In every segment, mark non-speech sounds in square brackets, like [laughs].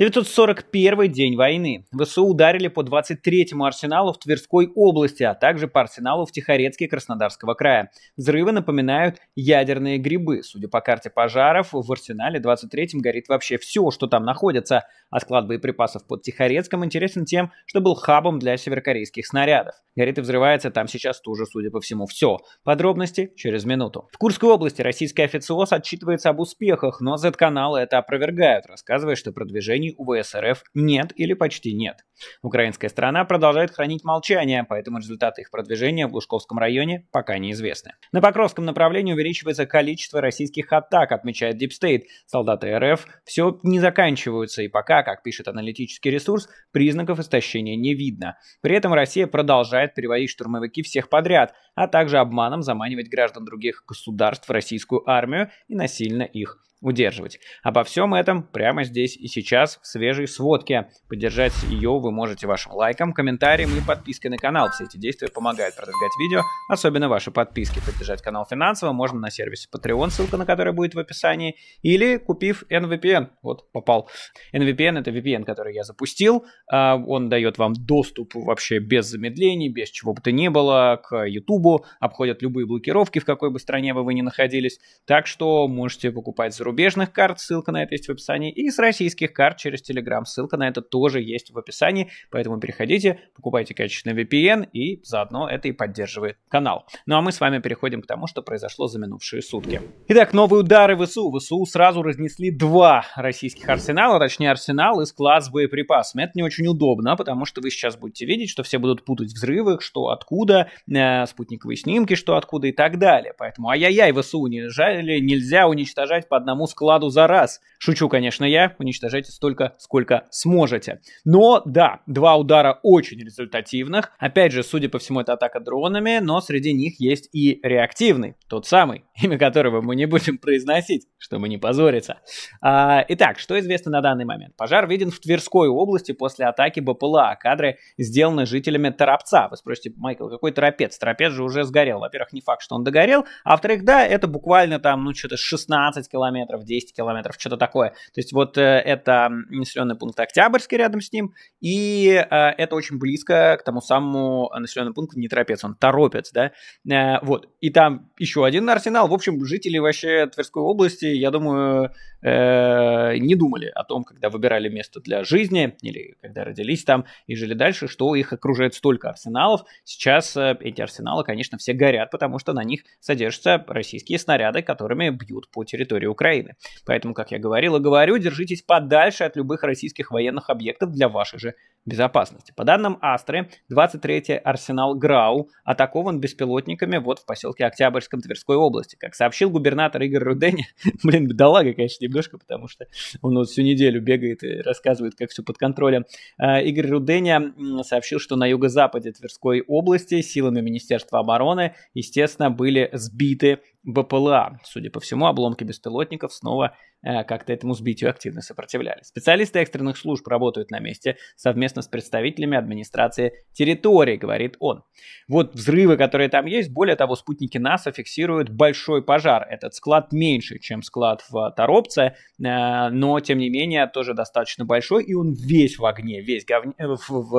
941 день войны. ВСУ ударили по 23-му арсеналу в Тверской области, а также по арсеналу в Тихорецке Краснодарского края. Взрывы напоминают ядерные грибы. Судя по карте пожаров, в арсенале 23-м горит вообще все, что там находится. А склад боеприпасов под Тихорецком интересен тем, что был хабом для северокорейских снарядов. Горит и взрывается там сейчас тоже, судя по всему, все. Подробности через минуту. В Курской области российская официоз отчитывается об успехах, но Z-каналы это опровергают, рассказывая, что продвижение отношений у ВСРФ нет или почти нет. Украинская сторона продолжает хранить молчание, поэтому результаты их продвижения в Лужковском районе пока неизвестны. На Покровском направлении увеличивается количество российских атак, отмечает Дипстейт. Солдаты РФ все не заканчиваются, и пока, как пишет аналитический ресурс, признаков истощения не видно. При этом Россия продолжает переводить штурмовики всех подряд – а также обманом заманивать граждан других государств в российскую армию и насильно их удерживать. Обо всем этом прямо здесь и сейчас в свежей сводке. Поддержать ее вы можете вашим лайком, комментарием и подпиской на канал. Все эти действия помогают продвигать видео, особенно ваши подписки. Поддержать канал финансово можно на сервисе Patreon, ссылка на который будет в описании, или купив NVPN. Вот, попал. NVPN — это VPN, который я запустил. А, он дает вам доступ вообще без замедлений, без чего бы то ни было к YouTube, Кубу, обходят любые блокировки, в какой бы стране бы вы ни находились. Так что можете покупать зарубежных карт, ссылка на это есть в описании, и с российских карт через Telegram, ссылка на это тоже есть в описании, поэтому переходите, покупайте качественный VPN, и заодно это и поддерживает канал. Ну а мы с вами переходим к тому, что произошло за минувшие сутки. Итак, новые удары ВСУ. ВСУ сразу разнесли два российских арсенала, точнее арсенал из класс с боеприпасами. Это не очень удобно, потому что вы сейчас будете видеть, что все будут путать взрывы, что откуда, э, спутник спутниковые снимки, что откуда и так далее. Поэтому ай-яй-яй, ВСУ не жали, нельзя уничтожать по одному складу за раз. Шучу, конечно, я, уничтожайте столько, сколько сможете. Но да, два удара очень результативных. Опять же, судя по всему, это атака дронами, но среди них есть и реактивный, тот самый, [laughs] имя которого мы не будем произносить, чтобы не позориться. А, итак, что известно на данный момент? Пожар виден в Тверской области после атаки БПЛА. Кадры сделаны жителями Торопца. Вы спросите, Майкл, какой Торопец? Торопец же же уже сгорел. Во-первых, не факт, что он догорел, а во-вторых, да, это буквально там, ну, что-то 16 километров, 10 километров, что-то такое. То есть вот э, это населенный пункт Октябрьский рядом с ним, и э, это очень близко к тому самому населенному пункту не торопец, он торопец, да, э, вот. И там еще один арсенал. В общем, жители вообще Тверской области, я думаю, э, не думали о том, когда выбирали место для жизни или когда родились там и жили дальше, что их окружает столько арсеналов. Сейчас э, эти арсеналы, конечно, все горят, потому что на них содержатся российские снаряды, которыми бьют по территории Украины. Поэтому, как я говорил и говорю, держитесь подальше от любых российских военных объектов для вашей же безопасности. По данным Астры, 23-й арсенал Грау атакован беспилотниками вот в поселке Октябрьском Тверской области. Как сообщил губернатор Игорь Руденя, [laughs] блин, бедолага, конечно, немножко, потому что он вот всю неделю бегает и рассказывает, как все под контролем. А, Игорь Руденя сообщил, что на юго-западе Тверской области силами Министерства обороны, естественно, были сбиты БПЛА. Судя по всему, обломки беспилотников снова Э, как-то этому сбитию активно сопротивлялись. Специалисты экстренных служб работают на месте совместно с представителями администрации территории, говорит он. Вот взрывы, которые там есть, более того, спутники НАСА фиксируют большой пожар. Этот склад меньше, чем склад в Торопце, э, но, тем не менее, тоже достаточно большой, и он весь в огне, весь, говне, э,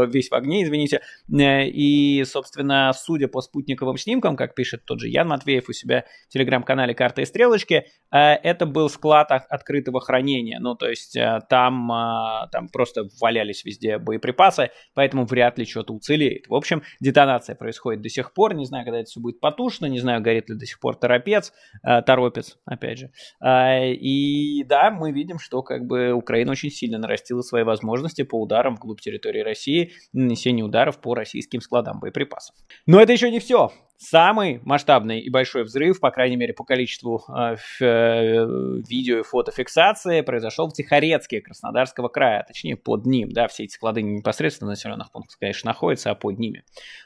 весь в огне, извините. И, собственно, судя по спутниковым снимкам, как пишет тот же Ян Матвеев у себя в телеграм-канале «Карта и стрелочки», это был склад а, открытого хранения. Ну, то есть э, там, э, там просто валялись везде боеприпасы, поэтому вряд ли что-то уцелеет. В общем, детонация происходит до сих пор. Не знаю, когда это все будет потушено, не знаю, горит ли до сих пор торопец, э, торопец, опять же. А, и да, мы видим, что как бы Украина очень сильно нарастила свои возможности по ударам вглубь территории России, нанесению ударов по российским складам боеприпасов. Но это еще не все. Самый масштабный и большой взрыв, по крайней мере, по количеству э, э видео и фотофиксации, произошел в Тихорецке Краснодарского края, а точнее под ним, да, все эти склады не непосредственно на населенных пунктах, конечно, находятся, а под ними.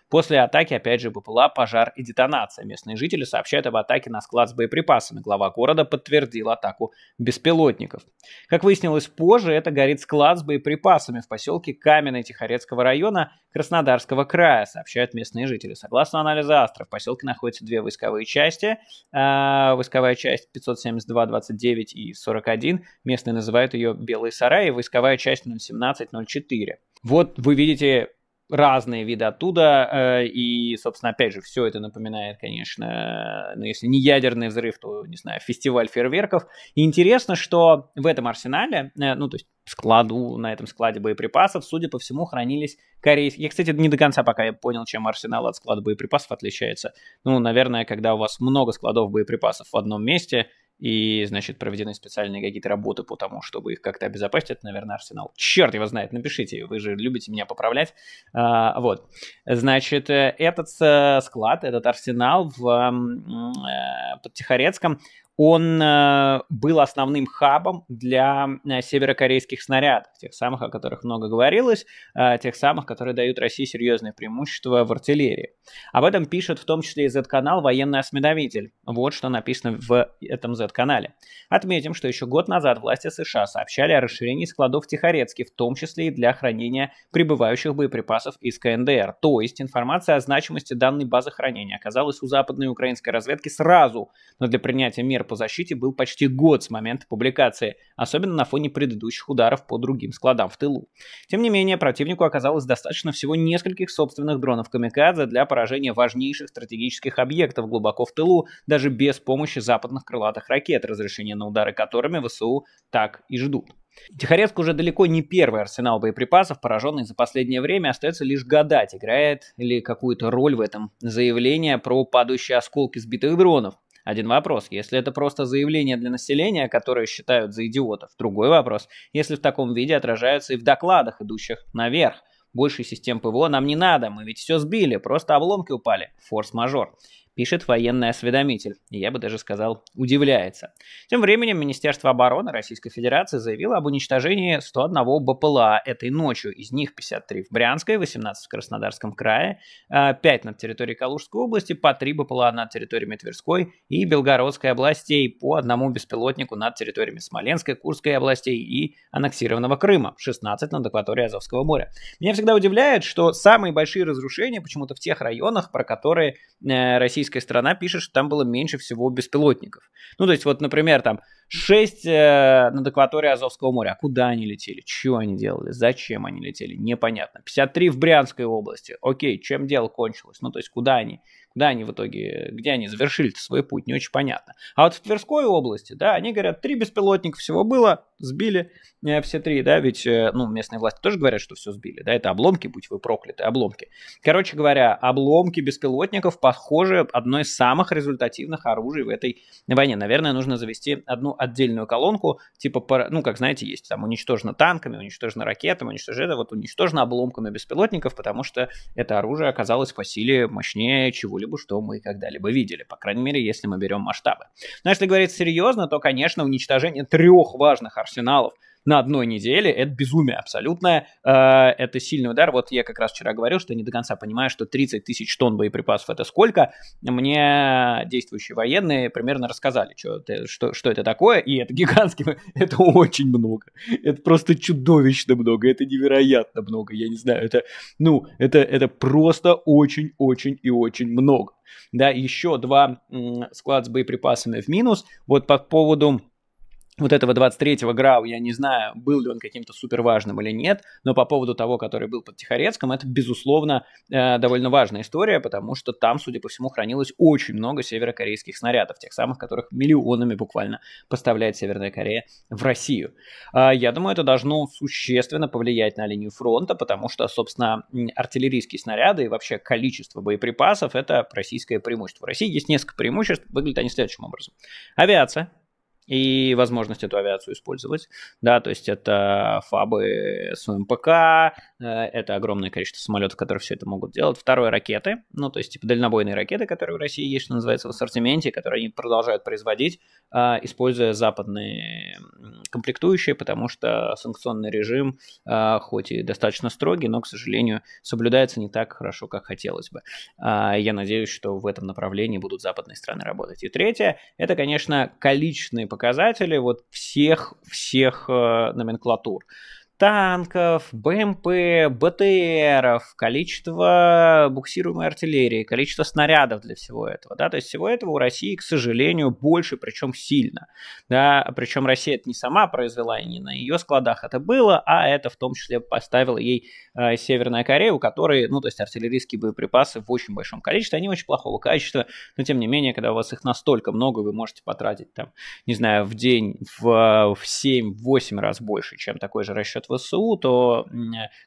После атаки, опять же, была пожар и детонация. Местные жители сообщают об атаке на склад с боеприпасами. Глава города подтвердил атаку беспилотников. Как выяснилось позже, это горит склад с боеприпасами в поселке Каменный Тихорецкого района Краснодарского края, сообщают местные жители. Согласно анализу Астра, в поселке находятся две войсковые части. А, войсковая часть 572, 29 и 41. Местные называют ее Белые сараи, войсковая часть 017, 04. Вот вы видите разные виды оттуда, э, и, собственно, опять же, все это напоминает, конечно, э, ну, если не ядерный взрыв, то, не знаю, фестиваль фейерверков. И интересно, что в этом арсенале, э, ну, то есть складу, на этом складе боеприпасов, судя по всему, хранились корейские... Я, кстати, не до конца пока я понял, чем арсенал от склада боеприпасов отличается. Ну, наверное, когда у вас много складов боеприпасов в одном месте, и, значит, проведены специальные какие-то работы по тому, чтобы их как-то обезопасить. Это, наверное, Арсенал. Черт его знает, напишите, вы же любите меня поправлять. А, вот, значит, э, этот э, склад, этот Арсенал в э, Подтихорецком, он э, был основным хабом для э, северокорейских снарядов, тех самых, о которых много говорилось, э, тех самых, которые дают России серьезное преимущество в артиллерии. Об этом пишет в том числе и Z-канал «Военный осведомитель». Вот что написано в этом Z-канале. Отметим, что еще год назад власти США сообщали о расширении складов в Тихорецке, в том числе и для хранения прибывающих боеприпасов из КНДР. То есть информация о значимости данной базы хранения оказалась у западной украинской разведки сразу, но для принятия мер по защите был почти год с момента публикации, особенно на фоне предыдущих ударов по другим складам в тылу. Тем не менее, противнику оказалось достаточно всего нескольких собственных дронов «Камикадзе» для поражения важнейших стратегических объектов глубоко в тылу, даже без помощи западных крылатых ракет, разрешение на удары которыми ВСУ так и ждут. Тихорецк уже далеко не первый арсенал боеприпасов, пораженный за последнее время, остается лишь гадать, играет ли какую-то роль в этом заявление про падающие осколки сбитых дронов. Один вопрос, если это просто заявление для населения, которое считают за идиотов. Другой вопрос, если в таком виде отражаются и в докладах, идущих наверх. Больше систем ПВО нам не надо, мы ведь все сбили, просто обломки упали. Форс-мажор пишет военный осведомитель. И я бы даже сказал, удивляется. Тем временем Министерство обороны Российской Федерации заявило об уничтожении 101 БПЛА этой ночью. Из них 53 в Брянской, 18 в Краснодарском крае, 5 а на территории Калужской области, по 3 БПЛА на территории Тверской и Белгородской областей, по одному беспилотнику над территориями Смоленской, Курской областей и аннексированного Крыма, 16 над акваторией Азовского моря. Меня всегда удивляет, что самые большие разрушения почему-то в тех районах, про которые э, Россия российская сторона пишет, что там было меньше всего беспилотников. Ну, то есть, вот, например, там 6 э, над акваторией Азовского моря. А куда они летели? Чего они делали? Зачем они летели? Непонятно. 53 в Брянской области. Окей, чем дело кончилось? Ну, то есть, куда они? Куда они в итоге, где они завершили свой путь, не очень понятно. А вот в Тверской области, да, они говорят, три беспилотника всего было, сбили э, все три, да, ведь, э, ну, местные власти тоже говорят, что все сбили, да, это обломки, будь вы прокляты, обломки. Короче говоря, обломки беспилотников, похоже, одно из самых результативных оружий в этой войне. Наверное, нужно завести одну отдельную колонку, типа, ну, как знаете, есть там уничтожено танками, уничтожено ракетами, уничтожено это, вот уничтожено обломками беспилотников, потому что это оружие оказалось по силе мощнее чего-либо, что мы когда-либо видели, по крайней мере, если мы берем масштабы. Но ну, а если говорить серьезно, то, конечно, уничтожение трех важных арсеналов на одной неделе, это безумие абсолютное, э, это сильный удар. Вот я как раз вчера говорил, что не до конца понимаю, что 30 тысяч тонн боеприпасов это сколько. Мне действующие военные примерно рассказали, что, что, что это такое, и это гигантский, [laughs] это очень много. Это просто чудовищно много, это невероятно много, я не знаю, это, ну, это, это просто очень-очень и очень много. Да, еще два склада с боеприпасами в минус. Вот по поводу вот этого 23-го Грау, я не знаю, был ли он каким-то супер важным или нет, но по поводу того, который был под Тихорецком, это, безусловно, э, довольно важная история, потому что там, судя по всему, хранилось очень много северокорейских снарядов, тех самых, которых миллионами буквально поставляет Северная Корея в Россию. А, я думаю, это должно существенно повлиять на линию фронта, потому что, собственно, артиллерийские снаряды и вообще количество боеприпасов – это российское преимущество. В России есть несколько преимуществ, выглядят они следующим образом. Авиация – и возможность эту авиацию использовать. Да, то есть это фабы с МПК, э, это огромное количество самолетов, которые все это могут делать. Второе, ракеты, ну, то есть типа дальнобойные ракеты, которые в России есть, что называется, в ассортименте, которые они продолжают производить, а, используя западные комплектующие, потому что санкционный режим, а, хоть и достаточно строгий, но, к сожалению, соблюдается не так хорошо, как хотелось бы. А, я надеюсь, что в этом направлении будут западные страны работать. И третье, это, конечно, количественные показатели вот всех, всех э, номенклатур танков, БМП, эм БТРов, количество буксируемой артиллерии, количество снарядов для всего этого. Да? То есть всего этого у России, к сожалению, больше, причем сильно. Да? Причем Россия это не сама произвела, и не на ее складах это было, а это в том числе поставила ей э, Северная Корея, у которой, ну, то есть артиллерийские боеприпасы в очень большом количестве, они очень плохого качества, но тем не менее, когда у вас их настолько много, вы можете потратить там, не знаю, в день в, э, в 7-8 раз больше, чем такой же расчет от ВСУ, то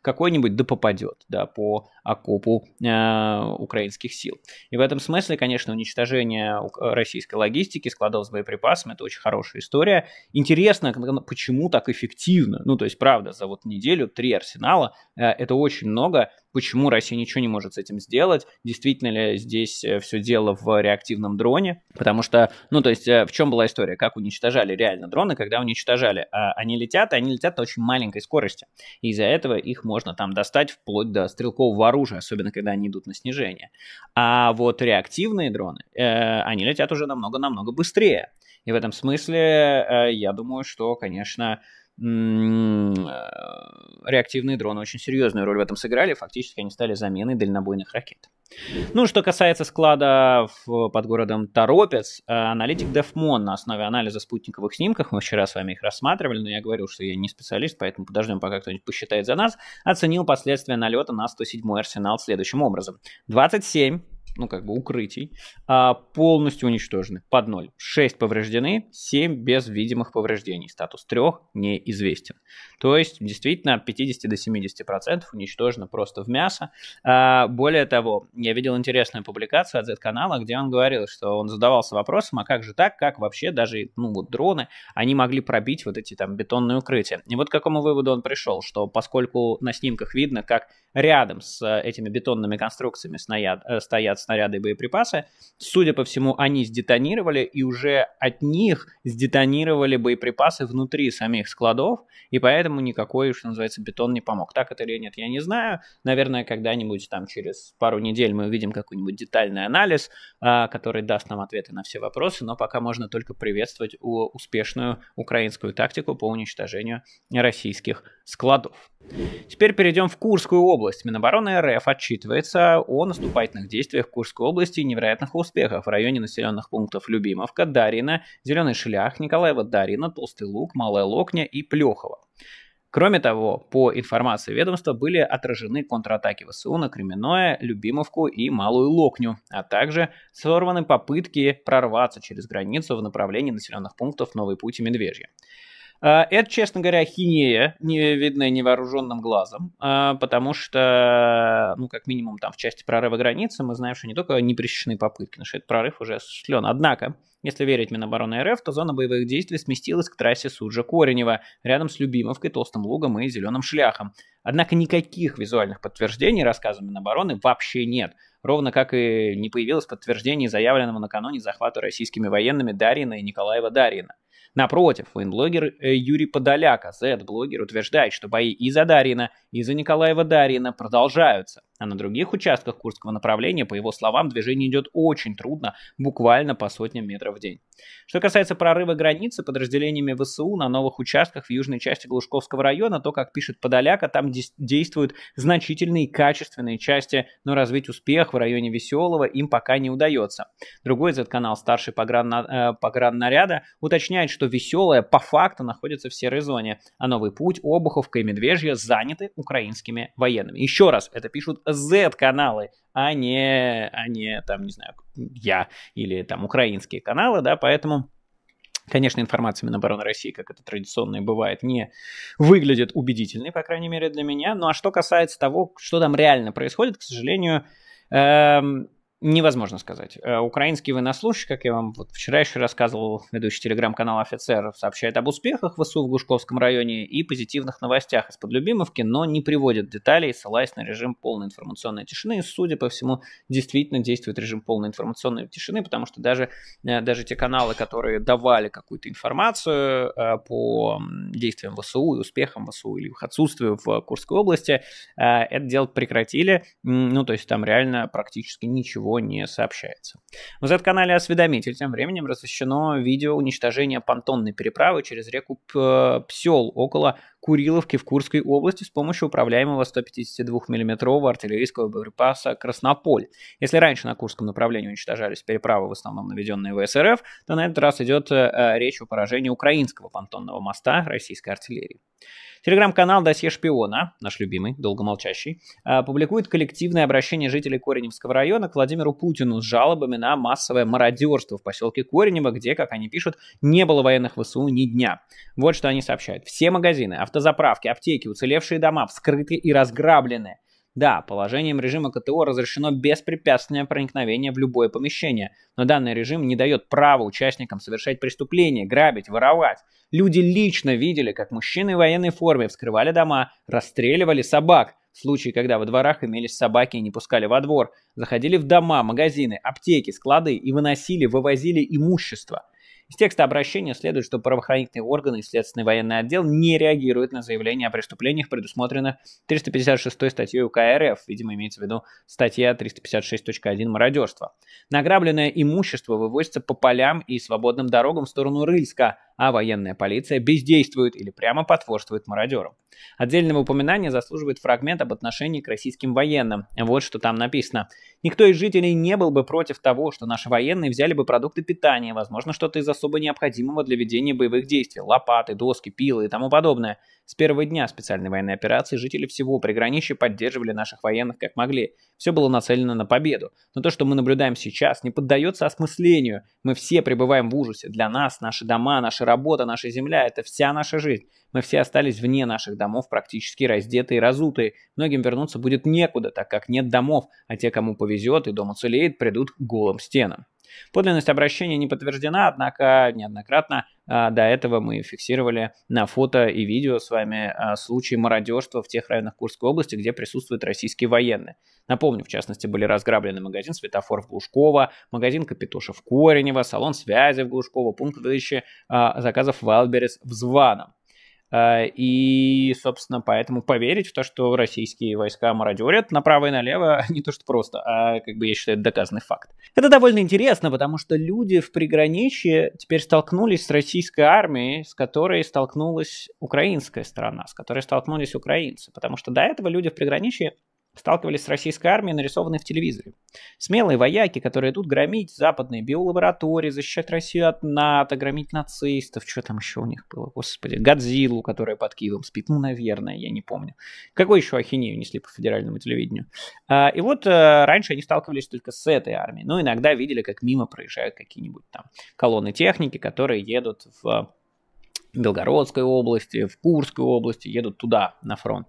какой-нибудь да попадет да, по окопу э, украинских сил. И в этом смысле, конечно, уничтожение э, российской логистики, складов с боеприпасами, это очень хорошая история. Интересно, почему так эффективно. Ну, то есть, правда, за вот неделю три арсенала, э, это очень много, почему Россия ничего не может с этим сделать, действительно ли здесь э, все дело в реактивном дроне, потому что, ну, то есть э, в чем была история, как уничтожали реально дроны, когда уничтожали, А они летят, и они летят на очень маленькой скорости, и из-за этого их можно там достать вплоть до стрелкового оружия, особенно когда они идут на снижение. А вот реактивные дроны, э, они летят уже намного-намного быстрее. И в этом смысле э, я думаю, что, конечно, Э, реактивные дроны очень серьезную роль в этом сыграли. Фактически они стали заменой дальнобойных ракет. Ну, что касается склада в, под городом Торопец, э, аналитик Дефмон на основе анализа спутниковых снимков, мы вчера с вами их рассматривали, но я говорил, что я не специалист, поэтому подождем, пока кто-нибудь посчитает за нас, оценил последствия налета на 107-й арсенал следующим образом. 27 ну, как бы укрытий, а, полностью уничтожены под ноль. 6 повреждены, 7 без видимых повреждений. Статус 3 неизвестен. То есть, действительно, от 50 до 70% уничтожено просто в мясо. А, более того, я видел интересную публикацию от Z-канала, где он говорил, что он задавался вопросом, а как же так, как вообще даже, ну, вот дроны, они могли пробить вот эти там бетонные укрытия. И вот к какому выводу он пришел, что поскольку на снимках видно, как рядом с э, этими бетонными конструкциями э, стоят, стоят снаряды и боеприпасы. Судя по всему, они сдетонировали, и уже от них сдетонировали боеприпасы внутри самих складов, и поэтому никакой, что называется, бетон не помог. Так это или нет, я не знаю. Наверное, когда-нибудь там через пару недель мы увидим какой-нибудь детальный анализ, а, который даст нам ответы на все вопросы, но пока можно только приветствовать успешную украинскую тактику по уничтожению российских складов. Теперь перейдем в Курскую область. Минобороны РФ отчитывается о наступательных действиях Курской области и невероятных успехах в районе населенных пунктов Любимовка, Дарина, Зеленый Шлях, Николаева Дарина, Толстый Лук, Малая Локня и Плехова. Кроме того, по информации ведомства были отражены контратаки ВСУ на Кременное, Любимовку и Малую Локню, а также сорваны попытки прорваться через границу в направлении населенных пунктов Новый Путь и Медвежья. А, это, честно говоря, хинея, не видная невооруженным глазом, а, потому что, ну, как минимум, там в части прорыва границы мы знаем, что не только не попытки, но что этот прорыв уже осуществлен. Однако, если верить Минобороны РФ, то зона боевых действий сместилась к трассе Суджа-Коренева, рядом с Любимовкой, Толстым Лугом и Зеленым Шляхом. Однако никаких визуальных подтверждений рассказа Минобороны вообще нет, ровно как и не появилось подтверждений заявленного накануне захвата российскими военными Дарина и Николаева Дарина. Напротив, фейнблогер э, Юрий Подоляк, Z-блогер, а утверждает, что бои и за Дарина, и за Николаева Дарина продолжаются. А на других участках курского направления, по его словам, движение идет очень трудно, буквально по сотням метров в день. Что касается прорыва границы подразделениями ВСУ на новых участках в южной части Глушковского района, то, как пишет Подоляка, там действуют значительные качественные части, но развить успех в районе Веселого им пока не удается. Другой Z-канал старший погран, э, пограннаряда уточняет, что Веселое по факту находится в серой зоне, а Новый Путь, Обуховка и Медвежье заняты украинскими военными. Еще раз, это пишут Z-каналы, а не, а не там, не знаю, я или там украинские каналы, да, поэтому... Конечно, информация Минобороны России, как это традиционно и бывает, не выглядит убедительной, по крайней мере, для меня. Ну а что касается того, что там реально происходит, к сожалению, эм, Невозможно сказать. Э, украинский военнослужащий, как я вам вот вчера еще рассказывал, ведущий телеграм-канал офицер сообщает об успехах ВСУ в Гушковском районе и позитивных новостях из-под Любимовки, но не приводит деталей, ссылаясь на режим полной информационной тишины. И, судя по всему, действительно действует режим полной информационной тишины, потому что даже, э, даже те каналы, которые давали какую-то информацию э, по действиям ВСУ и успехам ВСУ или их отсутствию в Курской области, это дело прекратили. Ну, то есть там реально практически ничего ничего не сообщается. В Z-канале «Осведомитель» тем временем размещено видео уничтожения понтонной переправы через реку Псел около Куриловки в Курской области с помощью управляемого 152 миллиметрового артиллерийского боеприпаса «Краснополь». Если раньше на Курском направлении уничтожались переправы, в основном наведенные в СРФ, то на этот раз идет э, э, речь о поражении украинского понтонного моста российской артиллерии. Телеграм-канал «Досье шпиона», наш любимый, долго молчащий, э, публикует коллективное обращение жителей Кореневского района к Владимиру Путину с жалобами на массовое мародерство в поселке Коренево, где, как они пишут, не было военных ВСУ ни дня. Вот что они сообщают. Все магазины, автозаправки, аптеки, уцелевшие дома вскрыты и разграблены. Да, положением режима КТО разрешено беспрепятственное проникновение в любое помещение, но данный режим не дает права участникам совершать преступления, грабить, воровать. Люди лично видели, как мужчины в военной форме вскрывали дома, расстреливали собак. Случаи, когда во дворах имелись собаки и не пускали во двор, заходили в дома, магазины, аптеки, склады и выносили, вывозили имущество – из текста обращения следует, что правоохранительные органы и следственный военный отдел не реагируют на заявления о преступлениях, предусмотренных 356 статьей УК РФ, видимо, имеется в виду статья 356.1 «Мародерство». Награбленное имущество вывозится по полям и свободным дорогам в сторону Рыльска, а военная полиция бездействует или прямо потворствует мародерам. Отдельного упоминания заслуживает фрагмент об отношении к российским военным. Вот что там написано. «Никто из жителей не был бы против того, что наши военные взяли бы продукты питания, возможно, что-то из особо необходимого для ведения боевых действий – лопаты, доски, пилы и тому подобное. С первого дня специальной военной операции жители всего приграничья поддерживали наших военных как могли. Все было нацелено на победу. Но то, что мы наблюдаем сейчас, не поддается осмыслению. Мы все пребываем в ужасе. Для нас наши дома, наша работа, наша земля – это вся наша жизнь. Мы все остались вне наших домов, практически раздетые и разутые. Многим вернуться будет некуда, так как нет домов, а те, кому повезет и дом уцелеет, придут к голым стенам. Подлинность обращения не подтверждена, однако неоднократно а, до этого мы фиксировали на фото и видео с вами а, случаи мародерства в тех районах Курской области, где присутствуют российские военные. Напомню, в частности, были разграблены магазин светофор в Глушкова, магазин Капитоша в Коренево, салон связи в Глушкова, пункт выдачи а, заказов Wildberries в Званом. Э, и, собственно, поэтому поверить в то, что российские войска мародерят направо и налево, [laughs] не то что просто, а, как бы я считаю, это доказанный факт. Это довольно интересно, потому что люди в приграничье теперь столкнулись с российской армией, с которой столкнулась украинская сторона, с которой столкнулись украинцы. Потому что до этого люди в приграничье сталкивались с российской армией, нарисованной в телевизоре. Смелые вояки, которые идут громить западные биолаборатории, защищать Россию от НАТО, громить нацистов, что там еще у них было, господи, Годзиллу, которая под Киевом спит, ну, наверное, я не помню. Какой еще ахинею несли по федеральному телевидению? а И вот э, раньше они сталкивались только с этой армией, но ну, иногда видели, как мимо проезжают какие-нибудь там колонны техники, которые едут в Белгородской области, в Курской области, едут туда, на фронт.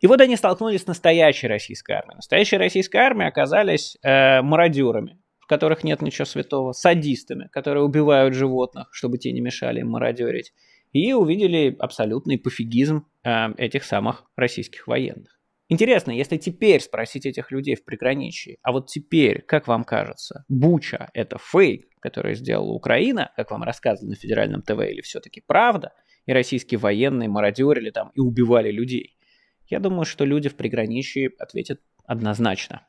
И вот они столкнулись с настоящей российской армией. Настоящая российская армия оказались э, мародерами, в которых нет ничего святого, садистами, которые убивают животных, чтобы те не мешали им мародерить. И увидели абсолютный пофигизм э, этих самых российских военных. Интересно, если теперь спросить этих людей в приграничии, а вот теперь, как вам кажется, Буча – это фейк, который сделала Украина, как вам рассказывали на федеральном ТВ, или все-таки правда, и российские военные мародерили там и убивали людей? Я думаю, что люди в приграничии ответят однозначно.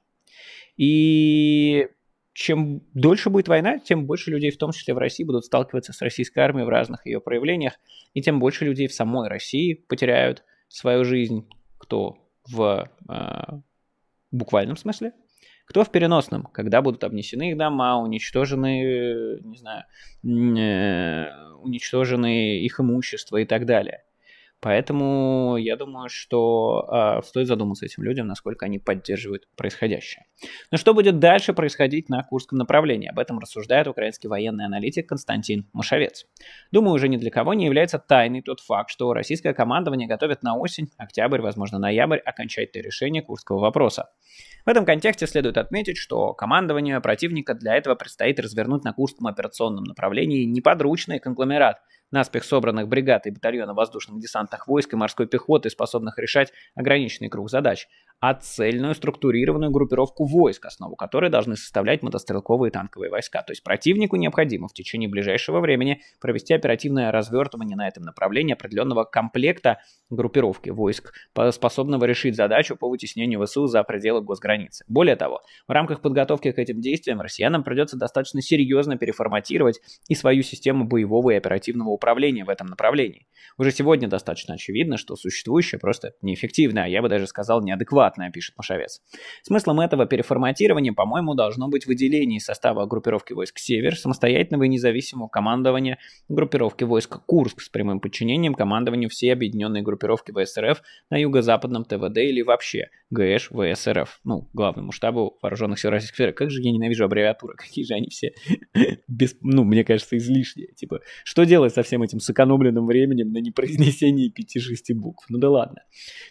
И чем дольше будет война, тем больше людей, в том числе в России, будут сталкиваться с российской армией в разных ее проявлениях, и тем больше людей в самой России потеряют свою жизнь, кто в э, буквальном смысле, кто в переносном, когда будут обнесены их дома, уничтожены, не знаю, э, уничтожены их имущество и так далее. Поэтому я думаю, что э, стоит задуматься этим людям, насколько они поддерживают происходящее. Но ну, что будет дальше происходить на Курском направлении? Об этом рассуждает украинский военный аналитик Константин Мушавец. Думаю, уже ни для кого не является тайной тот факт, что российское командование готовит на осень, октябрь, возможно, ноябрь, окончательное решение курского вопроса. В этом контексте следует отметить, что командованию противника для этого предстоит развернуть на Курском операционном направлении неподручный конгломерат – наспех собранных бригад и батальона воздушных десантных войск и морской пехоты, способных решать ограниченный круг задач, а цельную структурированную группировку войск, основу которой должны составлять мотострелковые и танковые войска. То есть противнику необходимо в течение ближайшего времени провести оперативное развертывание на этом направлении определенного комплекта группировки войск, способного решить задачу по вытеснению ВСУ за пределы госграницы. Более того, в рамках подготовки к этим действиям россиянам придется достаточно серьезно переформатировать и свою систему боевого и оперативного управления в этом направлении. Уже сегодня достаточно очевидно, что существующее просто неэффективное, а я бы даже сказал неадекватное, пишет Машавец. Смыслом этого переформатирования, по-моему, должно быть выделение состава группировки войск «Север» самостоятельного и независимого командования группировки войск «Курск» с прямым подчинением командованию всей объединенной группировки ВСРФ на юго-западном ТВД или вообще ГШ ВСРФ, ну, главному штабу вооруженных сил Российской Федерации. Как же я ненавижу аббревиатуры, [laughs] какие же они все, [laughs] без, ну, мне кажется, излишние. Типа, что делать со всем этим сэкономленным временем на непроизнесении пяти-шести букв. Ну да ладно.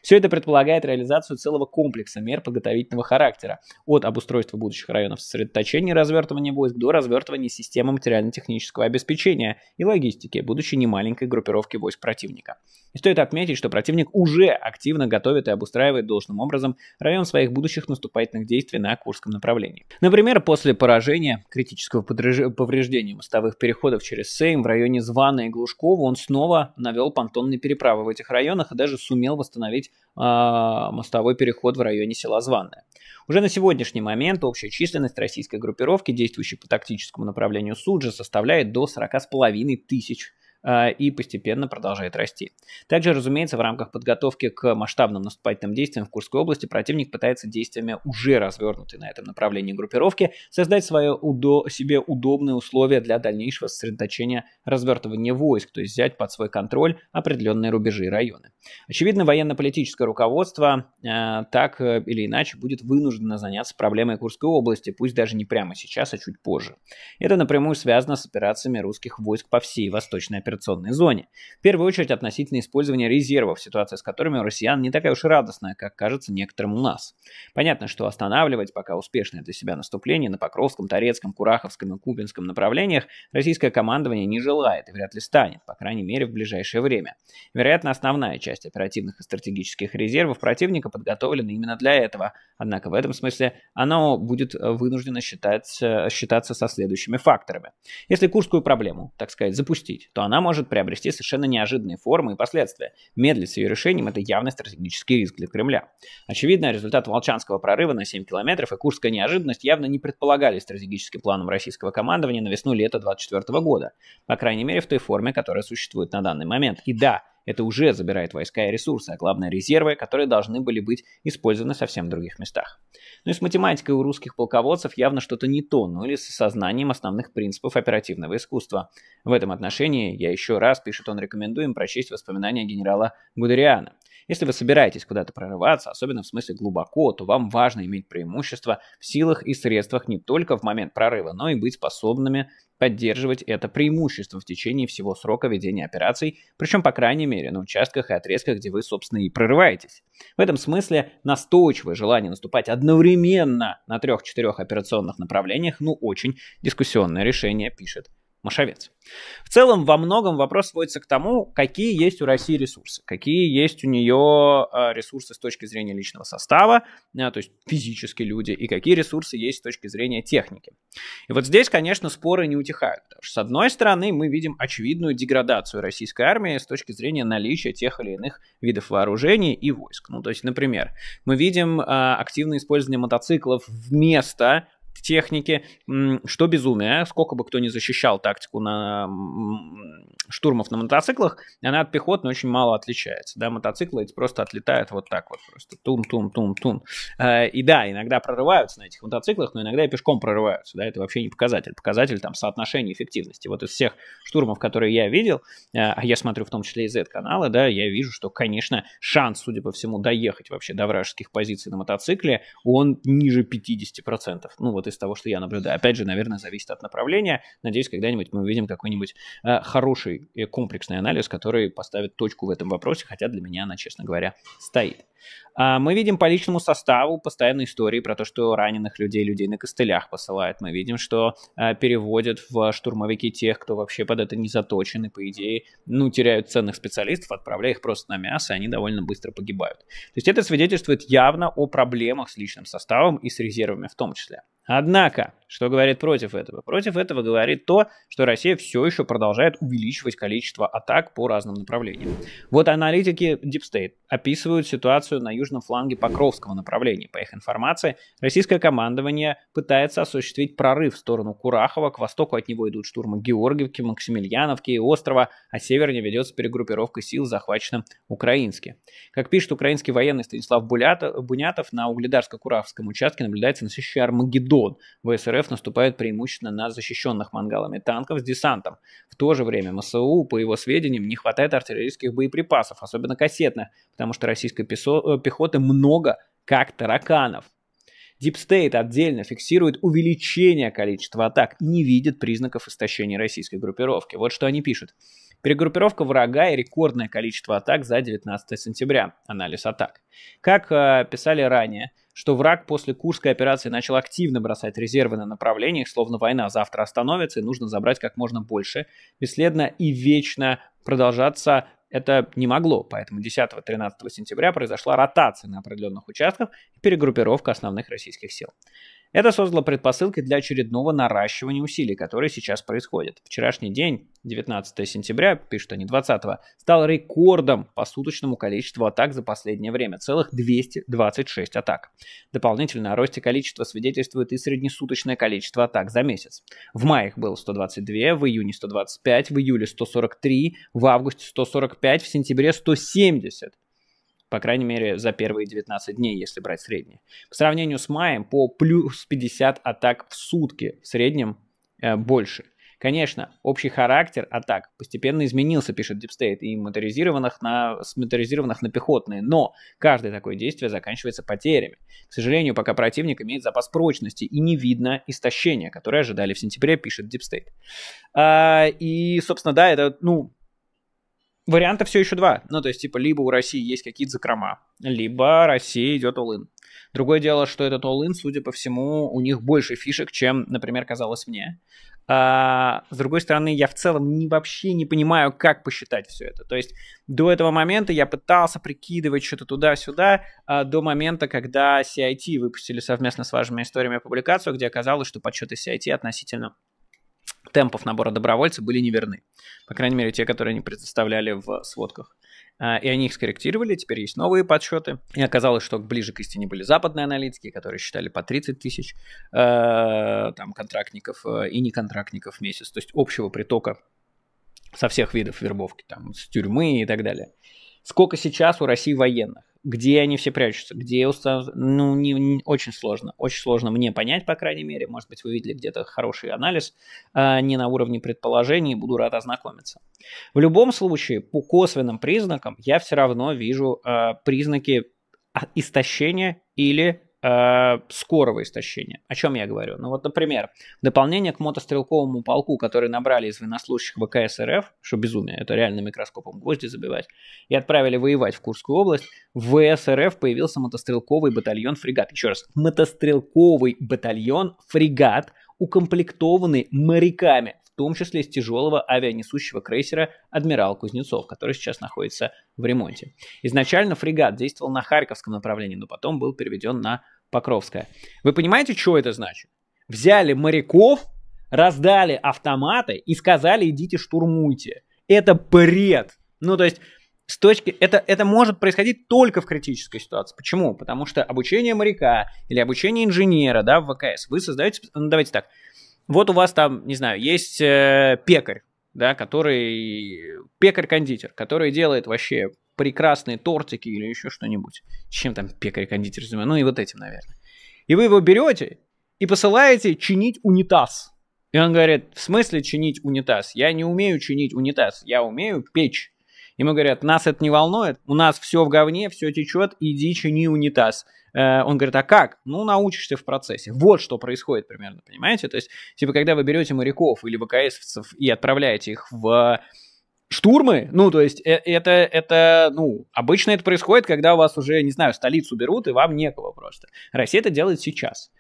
Все это предполагает реализацию целого комплекса мер подготовительного характера. От обустройства будущих районов сосредоточения и развертывания войск до развертывания системы материально-технического обеспечения и логистики, будучи немаленькой группировки войск противника. И стоит отметить, что противник уже активно готовит и обустраивает должным образом район своих будущих наступательных действий на Курском направлении. Например, после поражения критического повреждения мостовых переходов через Сейм в районе Звана и Глушкова он снова навел понтонные переправы в этих районах и даже сумел восстановить э, мостовой переход в районе села Званное. Уже на сегодняшний момент общая численность российской группировки, действующей по тактическому направлению Суджа, составляет до 40,5 тысяч Э, и постепенно продолжает расти. Также, разумеется, в рамках подготовки к масштабным наступательным действиям в Курской области противник пытается действиями уже развернутой на этом направлении группировки создать свое удо себе удобные условия для дальнейшего сосредоточения развертывания войск, то есть взять под свой контроль определенные рубежи и районы. Очевидно, военно-политическое руководство э, так э, или иначе будет вынуждено заняться проблемой Курской области, пусть даже не прямо сейчас, а чуть позже. Это напрямую связано с операциями русских войск по всей Восточной операционной зоне. В первую очередь относительно использования резервов, ситуация с которыми у россиян не такая уж и радостная, как кажется некоторым у нас. Понятно, что останавливать пока успешное для себя наступление на Покровском, Торецком, Кураховском и Кубинском направлениях российское командование не желает и вряд ли станет, по крайней мере в ближайшее время. Вероятно, основная часть оперативных и стратегических резервов противника подготовлена именно для этого, однако в этом смысле оно будет э, вынуждено считать, э, считаться со следующими факторами. Если Курскую проблему, так сказать, запустить, то она она может приобрести совершенно неожиданные формы и последствия. Медлить с ее решением – это явный стратегический риск для Кремля. Очевидно, результат Волчанского прорыва на 7 километров и Курская неожиданность явно не предполагались стратегическим планом российского командования на весну лета 24 года. По крайней мере, в той форме, которая существует на данный момент. И да, это уже забирает войска и ресурсы, а главное резервы, которые должны были быть использованы совсем в других местах. Ну и с математикой у русских полководцев явно что-то не то, ну или с осознанием основных принципов оперативного искусства. В этом отношении я еще раз, пишет он, рекомендуем прочесть воспоминания генерала Гудериана. Если вы собираетесь куда-то прорываться, особенно в смысле глубоко, то вам важно иметь преимущество в силах и средствах не только в момент прорыва, но и быть способными поддерживать это преимущество в течение всего срока ведения операций, причем, по крайней мере, на участках и отрезках, где вы, собственно, и прорываетесь. В этом смысле настойчивое желание наступать одновременно на трех-четырех операционных направлениях, ну, очень дискуссионное решение, пишет Машавец. В целом, во многом вопрос сводится к тому, какие есть у России ресурсы, какие есть у нее э, ресурсы с точки зрения личного состава, э, то есть физические люди, и какие ресурсы есть с точки зрения техники. И вот здесь, конечно, споры не утихают. Потому что, с одной стороны, мы видим очевидную деградацию российской армии с точки зрения наличия тех или иных видов вооружений и войск. Ну, то есть, например, мы видим э, активное использование мотоциклов вместо техники, что безумие, а? сколько бы кто ни защищал тактику на штурмов на мотоциклах, она от пехотной очень мало отличается, да, мотоциклы эти просто отлетают вот так вот просто, тум-тум-тум-тум, э, и да, иногда прорываются на этих мотоциклах, но иногда и пешком прорываются, да, это вообще не показатель, показатель там соотношения эффективности, вот из всех штурмов, которые я видел, э, а я смотрю в том числе и Z-каналы, да, я вижу, что, конечно, шанс, судя по всему, доехать вообще до вражеских позиций на мотоцикле, он ниже 50%, ну вот из того, что я наблюдаю. Опять же, наверное, зависит от направления. Надеюсь, когда-нибудь мы увидим какой-нибудь э, хороший э, комплексный анализ, который поставит точку в этом вопросе, хотя для меня она, честно говоря, стоит. А, мы видим по личному составу постоянные истории про то, что раненых людей, людей на костылях посылают. Мы видим, что э, переводят в штурмовики тех, кто вообще под это не заточен и, по идее, ну, теряют ценных специалистов, отправляя их просто на мясо, и они довольно быстро погибают. То есть это свидетельствует явно о проблемах с личным составом и с резервами в том числе. Однако, что говорит против этого? Против этого говорит то, что Россия все еще продолжает увеличивать количество атак по разным направлениям. Вот аналитики Deep State описывают ситуацию на южном фланге Покровского направления. По их информации, российское командование пытается осуществить прорыв в сторону Курахова, к востоку от него идут штурмы Георгиевки, Максимильяновки и острова, а севернее ведется перегруппировка сил, захваченным украинские. Как пишет украинский военный Станислав Булятов, Бунятов, на Угледарско-Кураховском участке наблюдается насыщение Армагеддон зон. ВСРФ наступает преимущественно на защищенных мангалами танков с десантом. В то же время МСУ, по его сведениям, не хватает артиллерийских боеприпасов, особенно кассетных, потому что российской э, пехоты много, как тараканов. Deep State отдельно фиксирует увеличение количества атак и не видит признаков истощения российской группировки. Вот что они пишут. Перегруппировка врага и рекордное количество атак за 19 сентября. Анализ атак. Как э, писали ранее, что враг после Курской операции начал активно бросать резервы на направлениях, словно война завтра остановится и нужно забрать как можно больше. Бесследно и вечно продолжаться это не могло, поэтому 10-13 сентября произошла ротация на определенных участках и перегруппировка основных российских сил. Это создало предпосылки для очередного наращивания усилий, которые сейчас происходят. Вчерашний день, 19 сентября, пишут они 20 стал рекордом по суточному количеству атак за последнее время. Целых 226 атак. Дополнительно о росте количества свидетельствует и среднесуточное количество атак за месяц. В мае их было 122, в июне 125, в июле 143, в августе 145, в сентябре 170. По крайней мере, за первые 19 дней, если брать средние. По сравнению с маем, по плюс 50 атак в сутки в среднем э, больше. Конечно, общий характер атак постепенно изменился, пишет Дипстейт, и моторизированных на, с моторизированных на пехотные, но каждое такое действие заканчивается потерями. К сожалению, пока противник имеет запас прочности и не видно истощения, которое ожидали в сентябре, пишет Дипстейт. А, и, собственно, да, это, ну, варианта все еще два. Ну, то есть, типа, либо у России есть какие-то закрома, либо Россия идет all-in. Другое дело, что этот all-in, судя по всему, у них больше фишек, чем, например, казалось мне. А, с другой стороны, я в целом не, вообще не понимаю, как посчитать все это. То есть до этого момента я пытался прикидывать что-то туда-сюда, а, до момента, когда CIT выпустили совместно с вашими историями публикацию, где оказалось, что подсчеты CIT относительно темпов набора добровольцев были неверны. По крайней мере, те, которые они предоставляли в сводках. А, и они их скорректировали, теперь есть новые подсчеты. И оказалось, что ближе к истине были западные аналитики, которые считали по 30 тысяч э, там, контрактников а, и неконтрактников в месяц. То есть общего притока со всех видов вербовки, там, с тюрьмы и так далее. Сколько сейчас у России военных? Где они все прячутся? Где устав... Ну, не, не, очень сложно. Очень сложно мне понять, по крайней мере. Может быть, вы видели где-то хороший анализ, а не на уровне предположений. Буду рад ознакомиться. В любом случае, по косвенным признакам я все равно вижу а, признаки а, истощения или э, скорого истощения. О чем я говорю? Ну вот, например, дополнение к мотострелковому полку, который набрали из военнослужащих ВКС РФ, что безумие, это реально микроскопом гвозди забивать, и отправили воевать в Курскую область, в ВС РФ появился мотострелковый батальон «Фрегат». Еще раз, мотострелковый батальон «Фрегат», укомплектованный моряками том числе с тяжелого авианесущего крейсера «Адмирал Кузнецов», который сейчас находится в ремонте. Изначально фрегат действовал на Харьковском направлении, но потом был переведен на Покровское. Вы понимаете, что это значит? Взяли моряков, раздали автоматы и сказали «идите штурмуйте». Это бред. Ну, то есть, с точки... Это, это может происходить только в критической ситуации. Почему? Потому что обучение моряка или обучение инженера да, в ВКС вы создаете... Ну, давайте так. Вот у вас там, не знаю, есть э, пекарь, да, который пекарь-кондитер, который делает вообще прекрасные тортики или еще что-нибудь. Чем там пекарь-кондитер занимается? Ну и вот этим, наверное. И вы его берете и посылаете чинить унитаз. И он говорит, в смысле чинить унитаз? Я не умею чинить унитаз, я умею печь. Ему говорят, нас это не волнует, у нас все в говне, все течет, иди чини унитаз. Э, он говорит, а как? Ну, научишься в процессе. Вот что происходит примерно, понимаете? То есть, типа, когда вы берете моряков или ВКСовцев и отправляете их в штурмы, ну, то есть э, это, это, ну, обычно это происходит, когда у вас уже, не знаю, столицу берут, и вам некого просто. Россия это делает сейчас.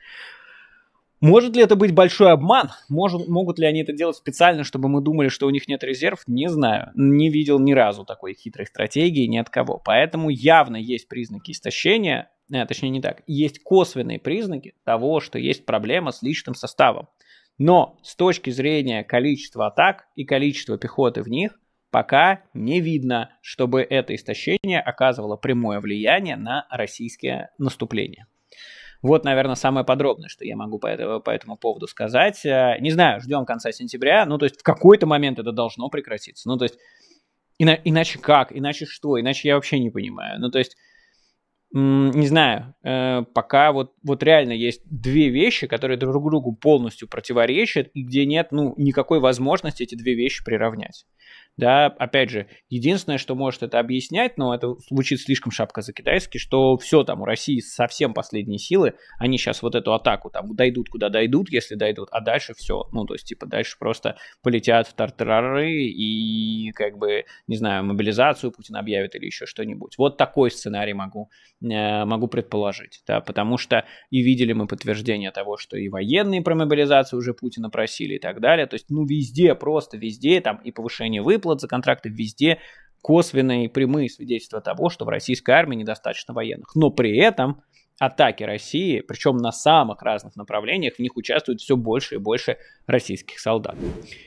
Может ли это быть большой обман? Может, могут ли они это делать специально, чтобы мы думали, что у них нет резерв? Не знаю. Не видел ни разу такой хитрой стратегии ни от кого. Поэтому явно есть признаки истощения, а, точнее не так, есть косвенные признаки того, что есть проблема с личным составом. Но с точки зрения количества атак и количества пехоты в них, пока не видно, чтобы это истощение оказывало прямое влияние на российское наступление. Вот, наверное, самое подробное, что я могу по, это, по этому поводу сказать. Э, не знаю, ждем конца сентября. Ну, то есть в какой-то момент это должно прекратиться. Ну, то есть ина- иначе как, иначе что, иначе я вообще не понимаю. Ну, то есть не знаю, э, пока вот, вот реально есть две вещи, которые друг другу полностью противоречат, и где нет ну, никакой возможности эти две вещи приравнять да, опять же, единственное, что может это объяснять, но это звучит слишком шапка за китайский, что все там у России совсем последние силы, они сейчас вот эту атаку там дойдут куда дойдут, если дойдут, а дальше все, ну то есть типа дальше просто полетят в тартарары и как бы, не знаю, мобилизацию Путин объявит или еще что-нибудь. Вот такой сценарий могу, э, могу предположить, да, потому что и видели мы подтверждение того, что и военные про мобилизацию уже Путина просили и так далее, то есть ну везде, просто везде там и повышение выплат, выплат за контракты, везде косвенные и прямые свидетельства того, что в российской армии недостаточно военных. Но при этом атаки России, причем на самых разных направлениях, в них участвует все больше и больше российских солдат.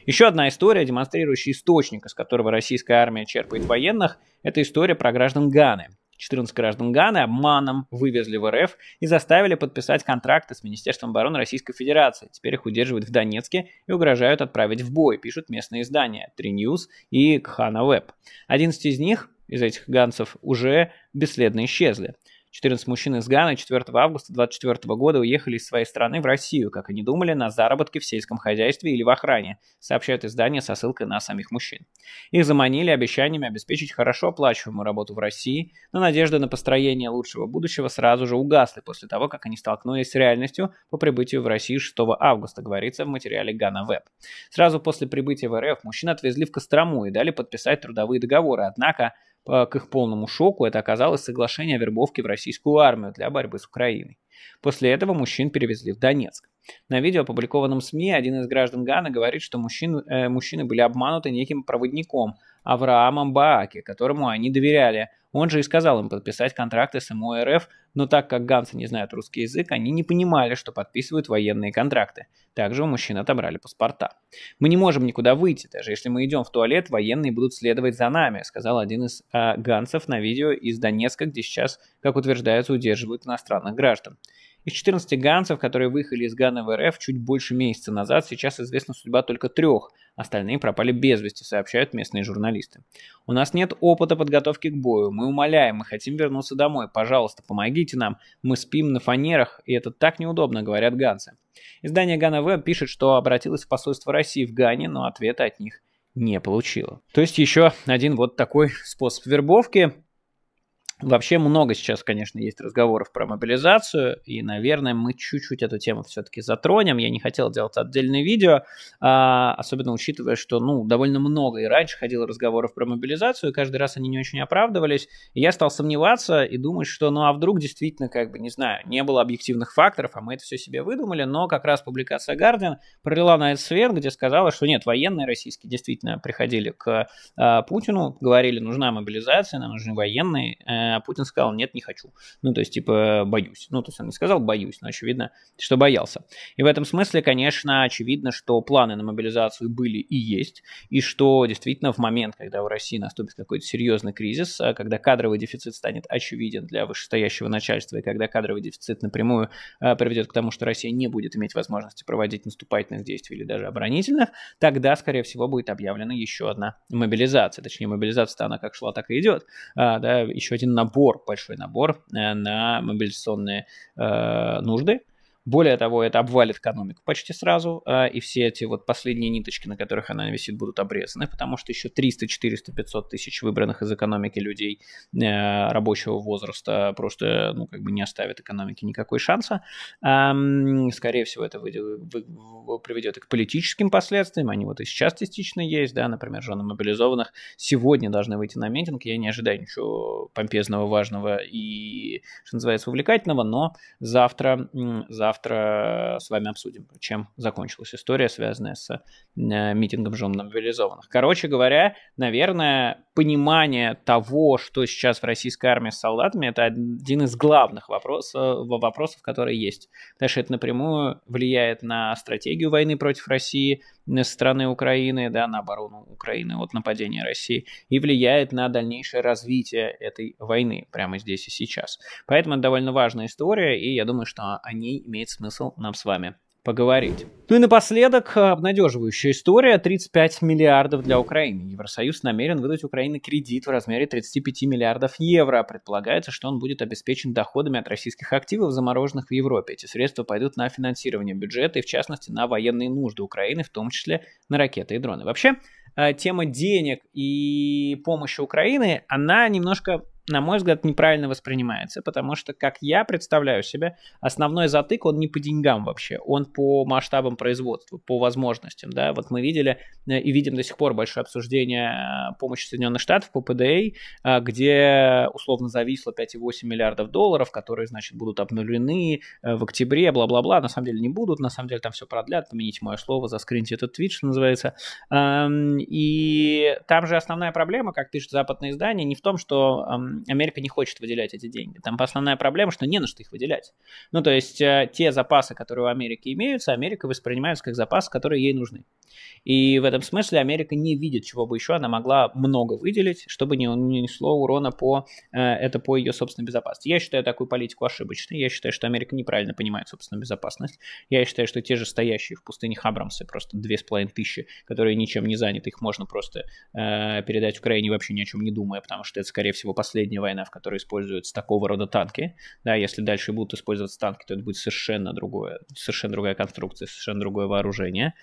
Еще одна история, демонстрирующая источник, из которого российская армия черпает военных, это история про граждан Ганы. 14 граждан Ганы обманом вывезли в РФ и заставили подписать контракты с Министерством обороны Российской Федерации. Теперь их удерживают в Донецке и угрожают отправить в бой, пишут местные издания 3News и Кхана Веб. 11 из них, из этих ганцев, уже бесследно исчезли. 14 мужчин из Ганы 4 августа 2024 года уехали из своей страны в Россию, как они думали, на заработки в сельском хозяйстве или в охране, сообщают издание со ссылкой на самих мужчин. Их заманили обещаниями обеспечить хорошо оплачиваемую работу в России, но надежды на построение лучшего будущего сразу же угасли после того, как они столкнулись с реальностью по прибытию в Россию 6 августа, говорится в материале Гана Веб. Сразу после прибытия в РФ мужчин отвезли в Кострому и дали подписать трудовые договоры, однако к их полному шоку это оказалось соглашение о вербовке в российскую армию для борьбы с Украиной. После этого мужчин перевезли в Донецк. На видео, опубликованном СМИ, один из граждан Гана говорит, что мужчин, э, мужчины были обмануты неким проводником Авраамом Бааке, которому они доверяли. Он же и сказал им подписать контракты с МОРФ но так как ганцы не знают русский язык, они не понимали, что подписывают военные контракты. Также у мужчин отобрали паспорта. «Мы не можем никуда выйти, даже если мы идем в туалет, военные будут следовать за нами», сказал один из э, а, ганцев на видео из Донецка, где сейчас, как утверждается, удерживают иностранных граждан. Из 14 ганцев, которые выехали из Ганы в РФ чуть больше месяца назад, сейчас известна судьба только трех. Остальные пропали без вести, сообщают местные журналисты. У нас нет опыта подготовки к бою. Мы умоляем, мы хотим вернуться домой. Пожалуйста, помогите нам. Мы спим на фанерах, и это так неудобно, говорят ганцы. Издание Гана В пишет, что обратилось в посольство России в Гане, но ответа от них не получило. То есть еще один вот такой способ вербовки. Вообще много сейчас, конечно, есть разговоров про мобилизацию, и, наверное, мы чуть-чуть эту тему все-таки затронем. Я не хотел делать отдельное видео, а, особенно учитывая, что, ну, довольно много и раньше ходило разговоров про мобилизацию, и каждый раз они не очень оправдывались. И я стал сомневаться и думать, что, ну, а вдруг действительно, как бы, не знаю, не было объективных факторов, а мы это все себе выдумали, но как раз публикация Guardian пролила на этот свет, где сказала, что нет, военные российские действительно приходили к а, Путину, говорили, нужна мобилизация, нам нужны военные, э, а Путин сказал, нет, не хочу. Ну, то есть, типа, боюсь. Ну, то есть он не сказал боюсь, но очевидно, что боялся. И в этом смысле, конечно, очевидно, что планы на мобилизацию были и есть, и что действительно в момент, когда в России наступит какой-то серьезный кризис, а когда кадровый дефицит станет очевиден для вышестоящего начальства, и когда кадровый дефицит напрямую а, приведет к тому, что Россия не будет иметь возможности проводить наступательных действий или даже оборонительных, тогда, скорее всего, будет объявлена еще одна мобилизация. Точнее, мобилизация-то она как шла, так и идет. А, да, еще один набор, большой набор э, на мобилизационные э, нужды. Более того, это обвалит экономику почти сразу, а, и все эти вот последние ниточки, на которых она висит, будут обрезаны, потому что еще 300, 400, 500 тысяч выбранных из экономики людей э, рабочего возраста просто, ну, как бы не оставит экономике никакой шанса. Скорее всего, это приведет и к политическим последствиям, они вот и сейчас частично есть, да, например, жены мобилизованных сегодня должны выйти на митинг, я не ожидаю ничего помпезного, важного и, что называется, увлекательного, но завтра, завтра завтра с вами обсудим, чем закончилась история, связанная с э, митингом жен мобилизованных. Короче говоря, наверное, понимание того, что сейчас в российской армии с солдатами, это один из главных вопросов, э, вопросов которые есть. Потому что это напрямую влияет на стратегию войны против России, Э, страны Украины, да, на оборону Украины от нападения России и влияет на дальнейшее развитие этой войны прямо здесь и сейчас. Поэтому это довольно важная история, и я думаю, что о ней имеет смысл нам с вами поговорить. Ну и напоследок э, обнадеживающая история. 35 миллиардов для Украины. Евросоюз намерен выдать Украине кредит в размере 35 миллиардов евро. Предполагается, что он будет обеспечен доходами от российских активов, замороженных в Европе. Эти средства пойдут на финансирование бюджета и, в частности, на военные нужды Украины, в том числе на ракеты и дроны. Вообще, э, тема денег и помощи Украины, она немножко на мой взгляд, неправильно воспринимается, потому что, как я представляю себе, основной затык, он не по деньгам вообще, он по масштабам производства, по возможностям, да, вот мы видели э, и видим до сих пор большое обсуждение э, помощи Соединенных Штатов по ПДА, э, где условно зависло 5,8 миллиардов долларов, которые, значит, будут обнулены в октябре, бла-бла-бла, на самом деле не будут, на самом деле там все продлят, помяните мое слово, заскриньте этот твит, что называется, эм, и там же основная проблема, как пишет западное издание, не в том, что эм, Америка не хочет выделять эти деньги. Там основная проблема, что не на что их выделять. Ну, то есть э, те запасы, которые у Америки имеются, Америка воспринимается как запасы, которые ей нужны. И в этом смысле Америка не видит, чего бы еще она могла много выделить, чтобы не нанесло урона по, э, это по ее собственной безопасности. Я считаю такую политику ошибочной. Я считаю, что Америка неправильно понимает собственную безопасность. Я считаю, что те же стоящие в пустыне Хабрамсы, просто две с половиной тысячи, которые ничем не заняты, их можно просто э, передать Украине вообще ни о чем не думая, потому что это, скорее всего, последствия последняя война, в которой используются такого рода танки. Да, если дальше будут использоваться танки, то это будет совершенно другое, совершенно другая конструкция, совершенно другое вооружение.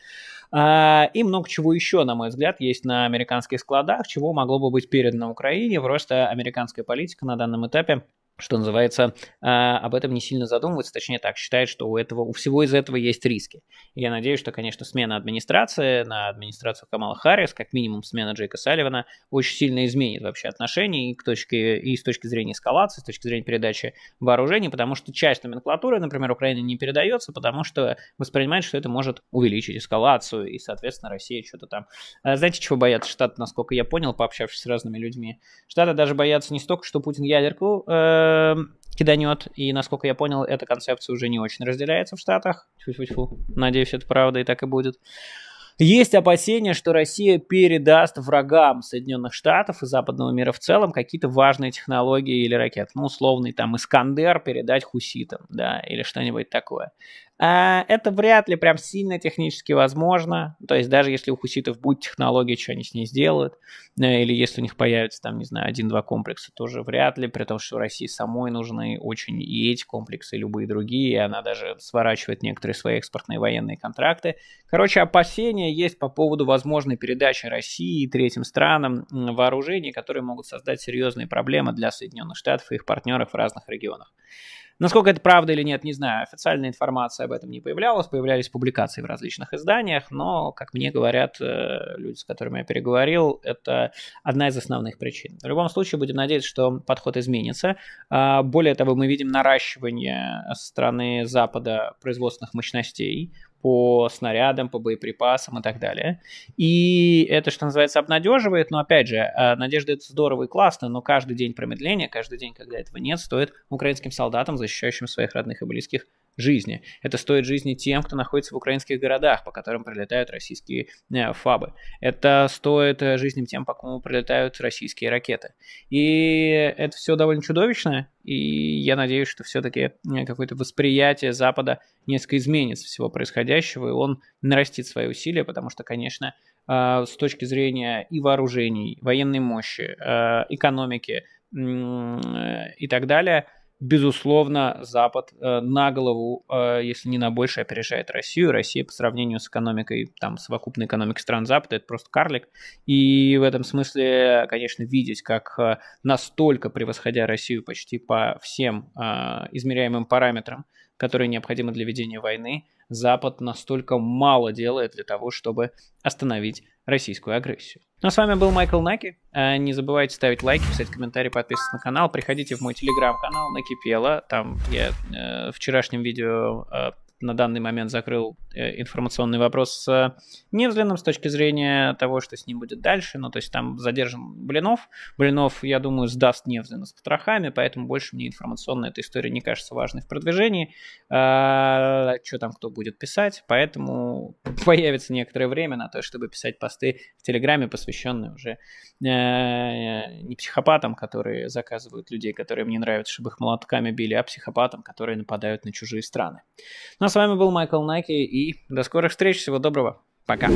А, и много чего еще, на мой взгляд, есть на американских складах, чего могло бы быть передано Украине. Просто американская политика на данном этапе что называется, а, об этом не сильно задумывается, точнее так, считает, что у, этого, у всего из этого есть риски. я надеюсь, что, конечно, смена администрации на администрацию Камала Харрис, как минимум смена Джейка Салливана, очень сильно изменит вообще отношения и, к точке, и с точки зрения эскалации, с точки зрения передачи вооружений, потому что часть номенклатуры, например, Украины не передается, потому что воспринимает, что это может увеличить эскалацию, и, соответственно, Россия что-то там... А, знаете, чего боятся Штаты, насколько я понял, пообщавшись с разными людьми? Штаты даже боятся не столько, что Путин ядерку э, Эм, киданет. И, насколько я понял, эта концепция уже не очень разделяется в Штатах. Тьфу-тьфу-тьфу. Надеюсь, это правда и так и будет. Есть опасения, что Россия передаст врагам Соединенных Штатов и западного мира в целом какие-то важные технологии или ракеты. Ну, условный там Искандер передать хуситам, да, или что-нибудь такое. А, это вряд ли прям сильно технически возможно. То есть даже если у хуситов будет технология, что они с ней сделают, э, или если у них появится там, не знаю, один-два комплекса, тоже вряд ли, при том, что России самой нужны очень и эти комплексы, и любые другие, и она даже сворачивает некоторые свои экспортные военные контракты. Короче, опасения есть по поводу возможной передачи России и третьим странам вооружений, которые могут создать серьезные проблемы для Соединенных Штатов и их партнеров в разных регионах. Насколько это правда или нет, не знаю. Официальная информация об этом не появлялась. Появлялись публикации в различных изданиях, но, как мне говорят э, люди, с которыми я переговорил, это одна из основных причин. В любом случае, будем надеяться, что подход изменится. А, более того, мы видим наращивание со стороны Запада производственных мощностей по снарядам, по боеприпасам и так далее. И это, что называется, обнадеживает, но опять же, э, надежда это здорово и классно, но каждый день промедления, каждый день, когда этого нет, стоит украинским солдатам, защищающим своих родных и близких, жизни. Это стоит жизни тем, кто находится в украинских городах, по которым прилетают российские э, фабы. Это стоит э, жизни тем, по кому прилетают российские ракеты. И это все довольно чудовищно, и я надеюсь, что все-таки э, какое-то восприятие Запада несколько изменится всего происходящего, и он нарастит свои усилия, потому что, конечно, с точки зрения и вооружений, военной мощи, экономики и так далее – безусловно, Запад э, на голову, э, если не на больше, опережает Россию. Россия по сравнению с экономикой, там, совокупной экономикой стран Запада, это просто карлик. И в этом смысле, конечно, видеть, как э, настолько превосходя Россию почти по всем э, измеряемым параметрам, которые необходимы для ведения войны, Запад настолько мало делает для того, чтобы остановить российскую агрессию. Ну, а с вами был Майкл Наки. А, не забывайте ставить лайки, писать комментарии, подписываться на канал. Приходите в мой телеграм-канал Накипело. Там я э, вчерашнем видео э, на данный момент закрыл э, информационный вопрос с э, Невзлиным с точки зрения того, что с ним будет дальше. Ну, то есть там задержан Блинов. Блинов, я думаю, сдаст Невзлина с потрохами, поэтому больше мне информационная эта история не кажется важной в продвижении. А, что там кто будет писать, поэтому [laughs] появится некоторое время на то, чтобы писать посты в Телеграме, посвященные уже э, не психопатам, которые заказывают людей, которые мне нравятся, чтобы их молотками били, а психопатам, которые нападают на чужие страны. Ну с вами был Майкл Найки и до скорых встреч. Всего доброго. Пока.